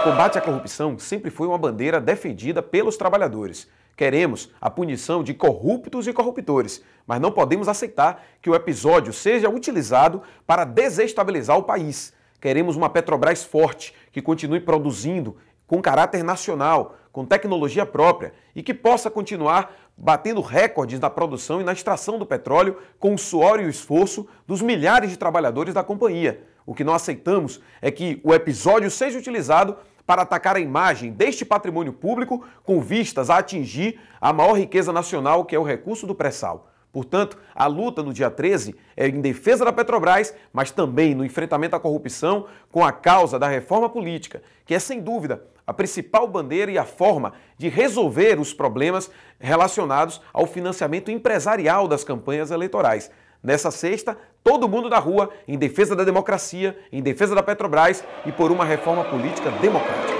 O combate à corrupção sempre foi uma bandeira defendida pelos trabalhadores. Queremos a punição de corruptos e corruptores, mas não podemos aceitar que o episódio seja utilizado para desestabilizar o país. Queremos uma Petrobras forte, que continue produzindo com caráter nacional, com tecnologia própria e que possa continuar batendo recordes na produção e na extração do petróleo com o suor e o esforço dos milhares de trabalhadores da companhia. O que não aceitamos é que o episódio seja utilizado para atacar a imagem deste patrimônio público com vistas a atingir a maior riqueza nacional, que é o recurso do pré-sal. Portanto, a luta no dia 13 é em defesa da Petrobras, mas também no enfrentamento à corrupção com a causa da reforma política, que é sem dúvida a principal bandeira e a forma de resolver os problemas relacionados ao financiamento empresarial das campanhas eleitorais. Nessa sexta, todo mundo na rua em defesa da democracia, em defesa da Petrobras e por uma reforma política democrática.